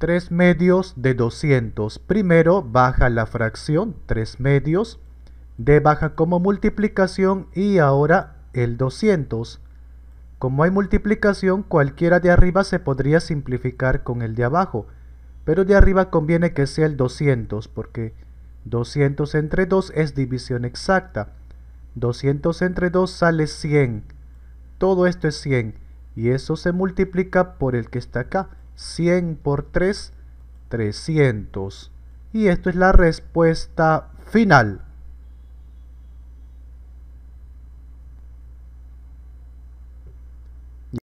3 medios de 200. Primero baja la fracción, 3 medios. D baja como multiplicación y ahora el 200. Como hay multiplicación, cualquiera de arriba se podría simplificar con el de abajo. Pero de arriba conviene que sea el 200 porque 200 entre 2 es división exacta. 200 entre 2 sale 100. Todo esto es 100 y eso se multiplica por el que está acá 100 por 3, 300. Y esto es la respuesta final.